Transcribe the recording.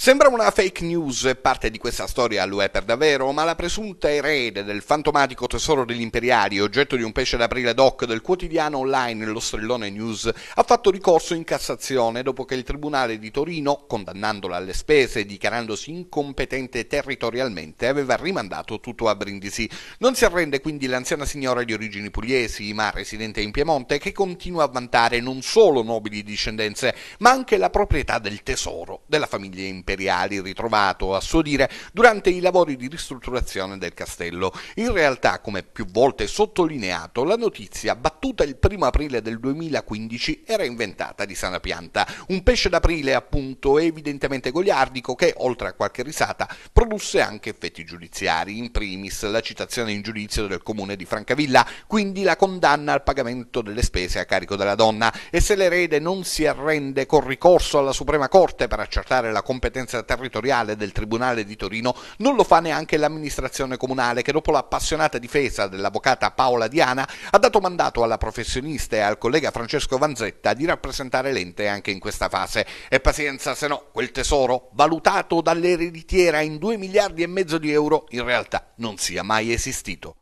Sembra una fake news e parte di questa storia lo è per davvero, ma la presunta erede del fantomatico tesoro degli imperiali, oggetto di un pesce d'aprile doc del quotidiano online Lo Strillone News, ha fatto ricorso in Cassazione dopo che il Tribunale di Torino, condannandola alle spese e dichiarandosi incompetente territorialmente, aveva rimandato tutto a Brindisi. Non si arrende quindi l'anziana signora di origini pugliesi, ma residente in Piemonte, che continua a vantare non solo nobili discendenze, ma anche la proprietà del tesoro della famiglia imperiale imperiali ritrovato, a suo dire, durante i lavori di ristrutturazione del castello. In realtà, come più volte sottolineato, la notizia battuta il 1 aprile del 2015 era inventata di sana pianta. Un pesce d'aprile, appunto, evidentemente goliardico che, oltre a qualche risata, produsse anche effetti giudiziari, in primis la citazione in giudizio del comune di Francavilla, quindi la condanna al pagamento delle spese a carico della donna e se l'erede non si arrende con ricorso alla Suprema Corte per accertare la competenza competenza territoriale del Tribunale di Torino, non lo fa neanche l'amministrazione comunale che dopo l'appassionata difesa dell'avvocata Paola Diana ha dato mandato alla professionista e al collega Francesco Vanzetta di rappresentare l'ente anche in questa fase. E pazienza, se no quel tesoro, valutato dall'ereditiera in 2 miliardi e mezzo di euro, in realtà non sia mai esistito.